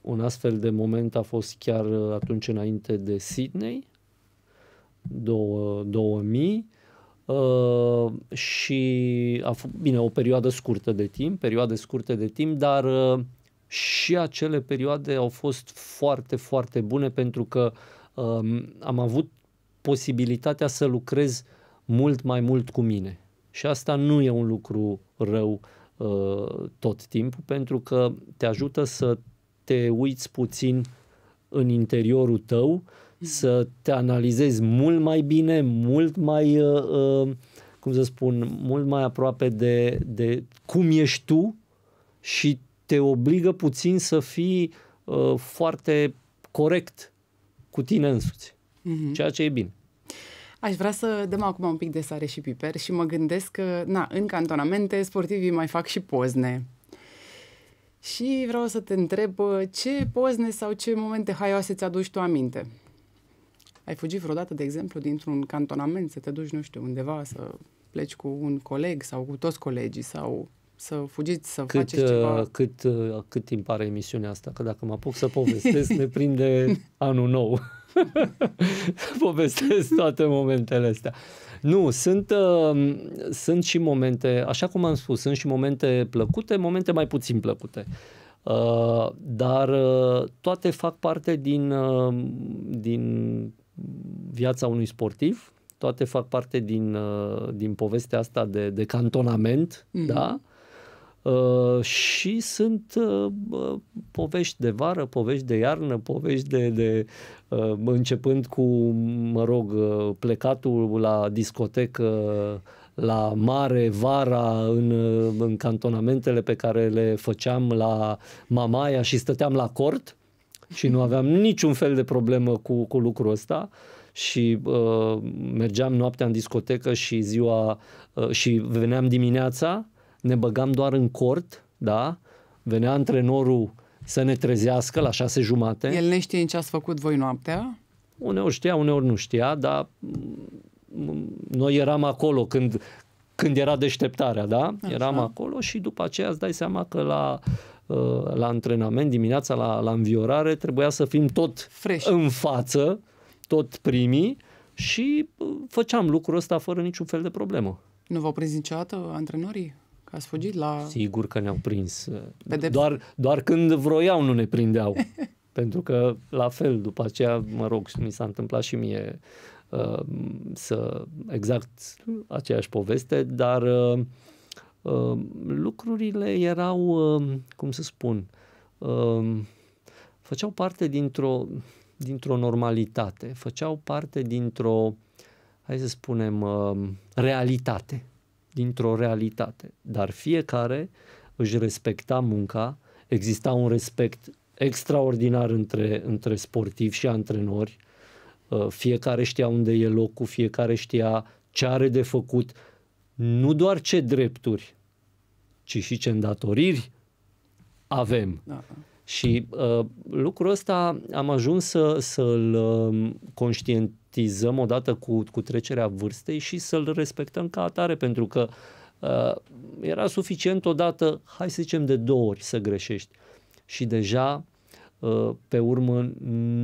un astfel de moment a fost chiar uh, atunci înainte de Sydney, 2000, Uh, și a fost, bine, o perioadă scurtă de timp, perioade scurte de timp, dar uh, și acele perioade au fost foarte, foarte bune pentru că um, am avut posibilitatea să lucrez mult mai mult cu mine. Și asta nu e un lucru rău uh, tot timpul, pentru că te ajută să te uiți puțin în interiorul tău, uh, Mhm. să te analizezi mult mai bine, mult mai, uh, uh, cum să spun, mult mai aproape de, de cum ești tu și te obligă puțin să fii uh, foarte corect cu tine însuți, mm-hmm. ceea ce e bine. Aș vrea să dăm acum un pic de sare și piper și mă gândesc că, na, în cantonamente sportivii mai fac și pozne. Și vreau să te întreb ce pozne sau ce momente haioase ți-aduci tu aminte? Ai fugit vreodată, de exemplu, dintr-un cantonament să te duci, nu știu, undeva să pleci cu un coleg sau cu toți colegii sau să fugiți, să cât, faceți ceva? Uh, cât, uh, cât timp are emisiunea asta? Că dacă mă apuc să povestesc, ne prinde anul nou. povestesc toate momentele astea. Nu, sunt, uh, sunt și momente, așa cum am spus, sunt și momente plăcute, momente mai puțin plăcute. Uh, dar uh, toate fac parte din, uh, din viața unui sportiv, toate fac parte din, uh, din povestea asta de, de cantonament, mm-hmm. da? Uh, și sunt uh, povești de vară, povești de iarnă, povești de, de uh, începând cu, mă rog, uh, plecatul la discotecă la mare vara în, uh, în cantonamentele pe care le făceam la Mamaia și stăteam la cort, și nu aveam niciun fel de problemă cu, cu lucrul ăsta și uh, mergeam noaptea în discotecă și ziua uh, și veneam dimineața, ne băgam doar în cort, da? Venea antrenorul să ne trezească la șase jumate. El ne știe în ce ați făcut voi noaptea? Uneori știa, uneori nu știa, dar mm, noi eram acolo când, când era deșteptarea, da? Așa. Eram acolo și după aceea îți dai seama că la Uh, la antrenament dimineața, la, la înviorare, trebuia să fim tot Fresh. în față, tot primii și uh, făceam lucrul ăsta fără niciun fel de problemă. Nu v-au prins niciodată antrenorii? Că ați fugit la... Sigur că ne-au prins. Doar, doar când vroiau nu ne prindeau. Pentru că, la fel, după aceea, mă rog, mi s-a întâmplat și mie uh, să exact aceeași poveste, dar uh, Ehm, lucrurile erau, ehm, cum să spun, ehm, făceau parte dintr-o, dintr-o normalitate, făceau parte dintr-o, hai să spunem, realitate, dintr-o realitate. Dar fiecare își respecta munca, exista un respect extraordinar între, între sportivi și antrenori, fiecare știa unde e locul, fiecare știa ce are de făcut, nu doar ce drepturi, ci și ce îndatoriri avem. Da. Și uh, lucrul ăsta am ajuns să, să-l uh, conștientizăm odată cu, cu trecerea vârstei și să-l respectăm ca atare, pentru că uh, era suficient odată, hai să zicem de două ori să greșești. Și deja, uh, pe urmă,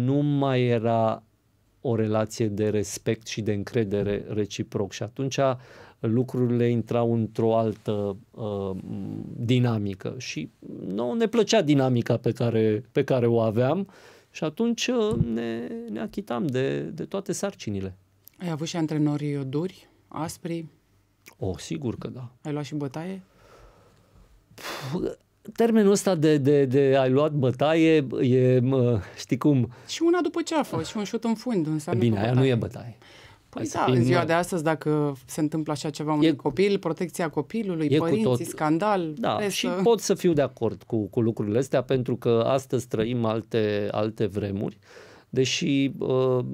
nu mai era o relație de respect și de încredere reciproc. Și atunci lucrurile intrau într-o altă uh, dinamică și nu ne plăcea dinamica pe care, pe care o aveam și atunci uh, ne, ne achitam de, de toate sarcinile. Ai avut și antrenori duri, aspri? Oh, sigur că da. Ai luat și bătaie? Puh, termenul ăsta de, de, de ai luat bătaie e, mă, știi cum... Și una după ce a fost și un șut în fund Bine, aia nu e bătaie. Păi da, în ziua de astăzi, dacă se întâmplă așa ceva unui e, copil, protecția copilului, e părinții, cu tot. scandal, Da, presă. și pot să fiu de acord cu, cu lucrurile astea, pentru că astăzi trăim alte, alte vremuri, deși uh,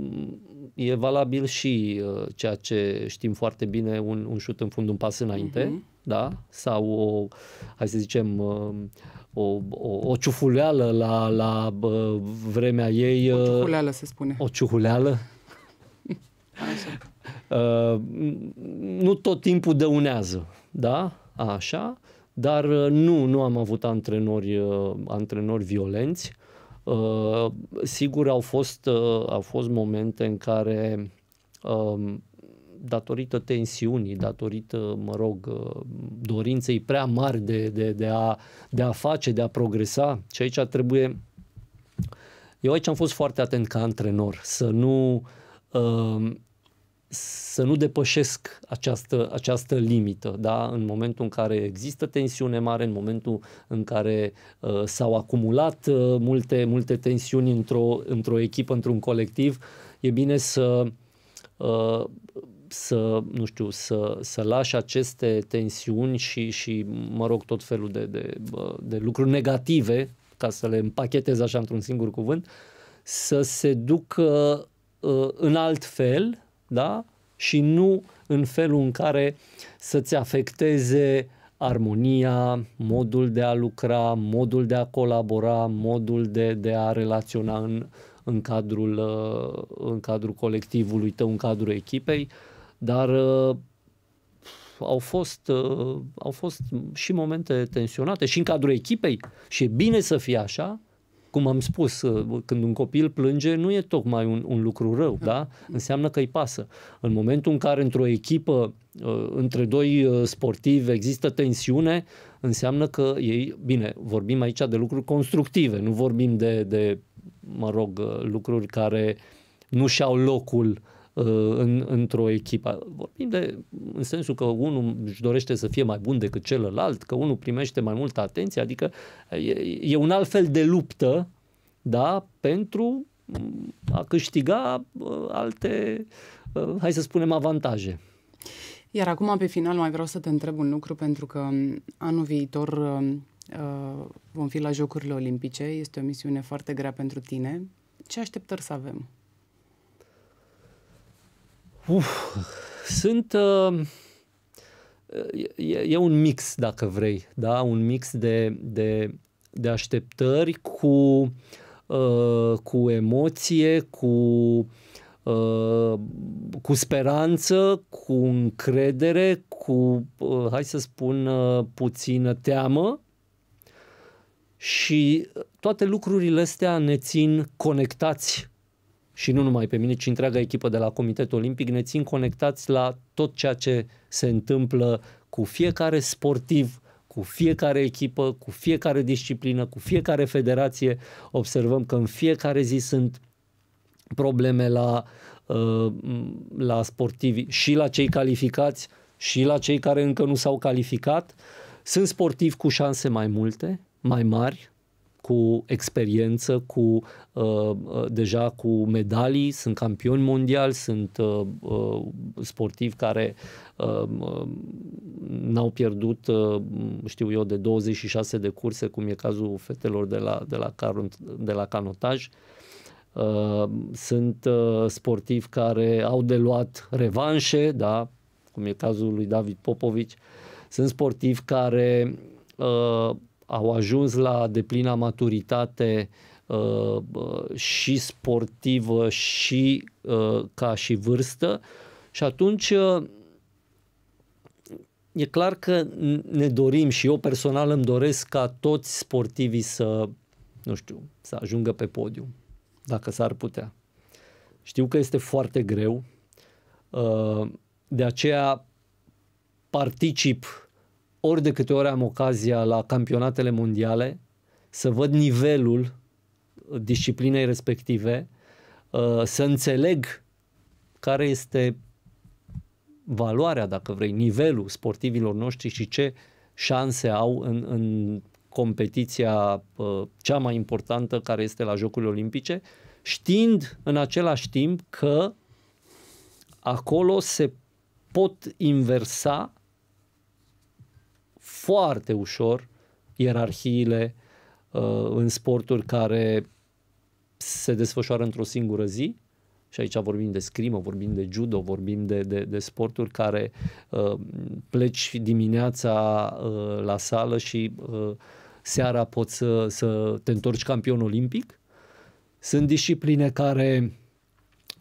e valabil și uh, ceea ce știm foarte bine, un, un șut în fund, un pas înainte, uh-huh. da? Sau o, hai să zicem... Uh, o, o, o ciufuleală la, la bă, uh, vremea ei. O uh, ciuhuleală se spune. O ciuhuleală, Uh, nu tot timpul dăunează, da? Așa, dar uh, nu, nu am avut antrenori, uh, antrenori violenți. Uh, sigur, au fost, uh, au fost momente în care um, datorită tensiunii, datorită, mă rog, uh, dorinței prea mari de, de, de, a, de a face, de a progresa. Și aici trebuie... Eu aici am fost foarte atent ca antrenor, să nu uh, Ehm, să nu depășesc această, această limită, da? în momentul în care există tensiune mare, în momentul în care uh, s-au acumulat uh, multe, multe tensiuni într-o, într-o echipă, într-un colectiv, e bine să, uh, să nu știu, să, să lași aceste tensiuni și, și, mă rog, tot felul de, de, de lucruri negative, ca să le împachetez așa într-un singur cuvânt, să se ducă uh, în alt fel, da? Și nu în felul în care să-ți afecteze armonia, modul de a lucra, modul de a colabora, modul de, de a relaționa în, în, cadrul, uh, în cadrul colectivului tău, în cadrul echipei, dar uh, au fost, uh, au fost și momente tensionate și în cadrul echipei și e bine să fie așa, cum am spus, uh, când un copil plânge, nu e tocmai un, un lucru rău, da? Înseamnă că îi pasă. În momentul în care într-o echipă uh, între doi uh, sportivi există tensiune, înseamnă că ei, bine, vorbim aici de lucruri constructive, nu vorbim de, de mă rog, lucruri care nu și-au locul uh, Uh, în, într-o echipă. Vorbim de, în sensul că unul își dorește să fie mai bun decât celălalt, că unul primește mai multă atenție, adică uh, e, e un alt fel de luptă, da, pentru mm, a câștiga uh, alte, hai să spunem, avantaje. Iar acum, pe final, mai vreau să te întreb un lucru, pentru că mm, anul viitor vom fi la Jocurile Olimpice, este o misiune foarte grea pentru tine. Ce așteptări să avem? Uf, sunt... Uh, e, e un mix, dacă vrei, da? Un mix de, de, de așteptări cu, uh, cu emoție, cu... Uh, cu speranță, cu încredere, cu, hai să spun, puțină teamă și toate lucrurile astea ne țin conectați și nu numai pe mine, ci întreaga echipă de la Comitetul Olimpic, ne țin conectați la tot ceea ce se întâmplă cu fiecare sportiv, cu fiecare echipă, cu fiecare disciplină, cu fiecare federație. Observăm că în fiecare zi sunt probleme la, uh, la sportivi și la cei calificați și la cei care încă nu s-au calificat. Sunt sportivi cu șanse mai multe, mai mari, cu experiență, cu uh, uh, deja cu medalii, sunt campioni mondiali, sunt uh, sportivi care n-au pierdut, știu eu, de 26 de curse, cum e cazul fetelor de la, de la, car, de la canotaj. Sunt sportivi care au de luat revanșe, da, cum e cazul lui David Popovici. Sunt sportivi care au ajuns la deplina maturitate uh, uh, și sportivă și uh, ca și vârstă și atunci e clar că ne dorim și eu personal îmi doresc ca toți sportivii să, nu știu, să ajungă pe podium, dacă s-ar putea. Știu că este foarte greu, de aceea particip ori de câte ori am ocazia la campionatele mondiale să văd nivelul disciplinei respective, uh, să înțeleg care este valoarea, dacă vrei, nivelul sportivilor noștri și ce șanse au în, în competiția uh, cea mai importantă care este la Jocurile Olimpice, știind în același timp că acolo se pot inversa foarte ușor ierarhiile uh, în sporturi care se desfășoară într-o singură zi. Și aici vorbim de scrimă, vorbim de judo, vorbim de, de, de sporturi care uh, pleci dimineața uh, la sală și uh, seara poți să, să te întorci campion olimpic. Sunt discipline care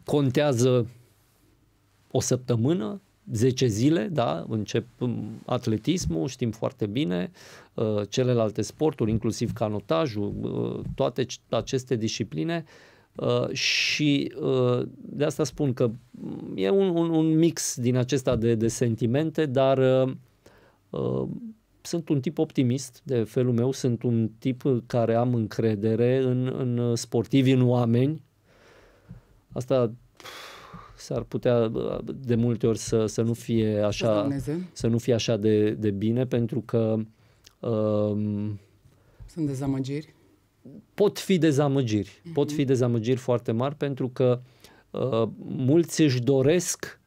contează o săptămână, 10 zile, da, încep atletismul, știm foarte bine, uh, celelalte sporturi, inclusiv canotajul, uh, toate aceste discipline uh, și de asta spun că mm, e un, un, un mix din acesta de, de sentimente, dar sunt un tip optimist de felul meu, sunt un tip care am încredere în, în sportivi, în oameni, Asta s-ar putea de multe ori să, să nu fie așa, să nu fie așa de, de bine, pentru că um, sunt dezamăgiri. Pot fi dezamăgiri, mm-hmm. pot fi dezamăgiri foarte mari pentru că uh, mulți își doresc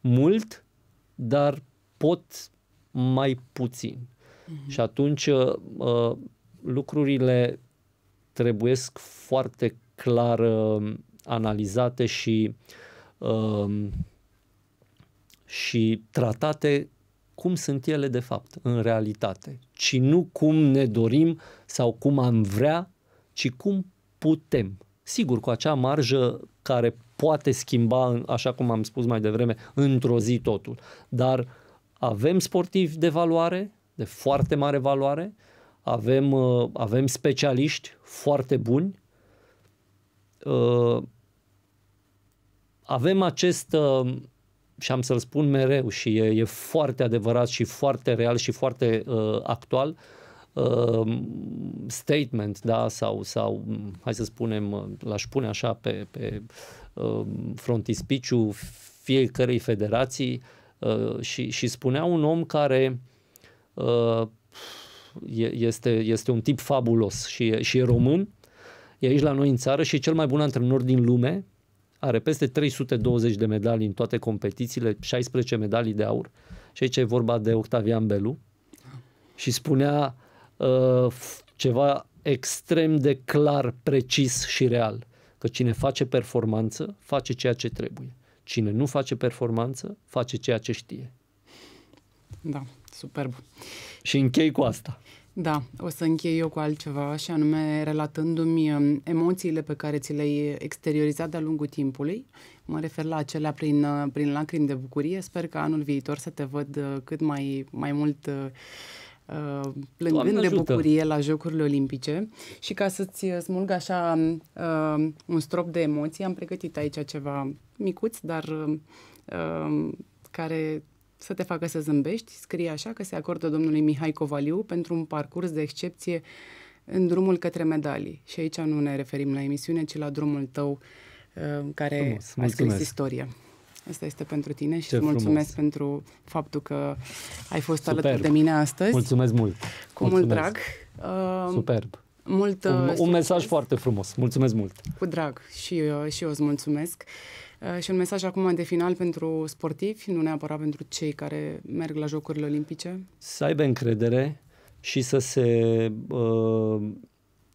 mult, dar pot mai puțin. Mm-hmm. Și atunci uh, lucrurile trebuiesc foarte clar uh, analizate și uh, Ehm, și tratate cum sunt ele de fapt, în realitate, ci nu cum ne dorim sau cum am vrea, ci cum putem. Sigur, cu acea marjă care poate schimba, așa cum am spus mai devreme, într-o zi totul. Dar avem sportivi de valoare, de foarte mare valoare, avem, uh, avem specialiști foarte buni, uh, avem acest, uh, și am să-l spun mereu și e, e foarte adevărat și foarte real și foarte uh, actual, uh, statement, da, sau, sau, hai să spunem, uh, l-aș pune așa pe, pe uh, frontispiciu fiecărei federații uh, și, și spunea un om care uh, este, este un tip fabulos și e, și e român, e aici la noi în țară și e cel mai bun antrenor din lume, are peste 320 de medalii în toate competițiile, 16 medalii de aur. Și aici e vorba de Octavian Belu. Și spunea uh, ceva extrem de clar, precis și real. Că cine face performanță, face ceea ce trebuie. Cine nu face performanță, face ceea ce știe. Da, superb. Și închei cu asta. Da, o să închei eu cu altceva și anume relatându-mi um, emoțiile pe care ți le-ai exteriorizat de-a lungul timpului. Mă refer la acelea prin, uh, prin lacrimi de bucurie. Sper că anul viitor să te văd uh, cât mai, mai mult uh, plângând de bucurie la Jocurile Olimpice și ca să-ți smulg așa um, uh, un strop de emoții, am pregătit aici ceva micuț, dar uh, care să te facă să zâmbești, scrie așa că se acordă domnului Mihai Covaliu pentru un parcurs de excepție în drumul către medalii. Și aici nu ne referim la emisiune, ci la drumul tău în uh, care frumos, a scris istoria Asta este pentru tine și îți mulțumesc frumos. pentru faptul că ai fost Superb. alături de mine astăzi. Mulțumesc mult! Cu mulțumesc. mult drag! Uh, Superb! Mult, un, uh, un mesaj foarte frumos. Mulțumesc mult! Cu drag și, și eu îți mulțumesc. Uh, și un mesaj acum de final pentru sportivi, nu neapărat pentru cei care merg la Jocurile Olimpice. Să aibă încredere și să se uh,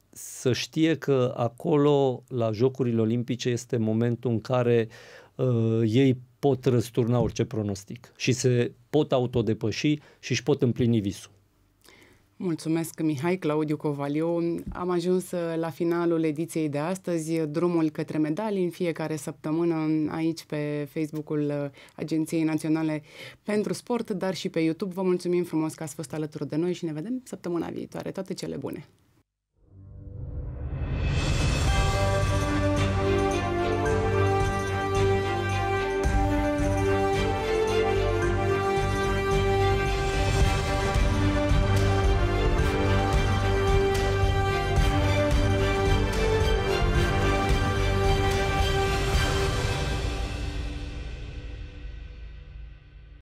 să știe că acolo la Jocurile Olimpice este momentul în care uh, ei pot răsturna orice pronostic și se pot autodepăși și își pot împlini visul. Mulțumesc, Mihai Claudiu Covaliu. Am ajuns uh, la finalul ediției de astăzi, drumul către medalii în fiecare săptămână aici pe Facebook-ul uh, Agenției Naționale pentru Sport, dar și pe YouTube. Vă mulțumim frumos că ați fost alături de noi și ne vedem săptămâna viitoare. Toate cele bune!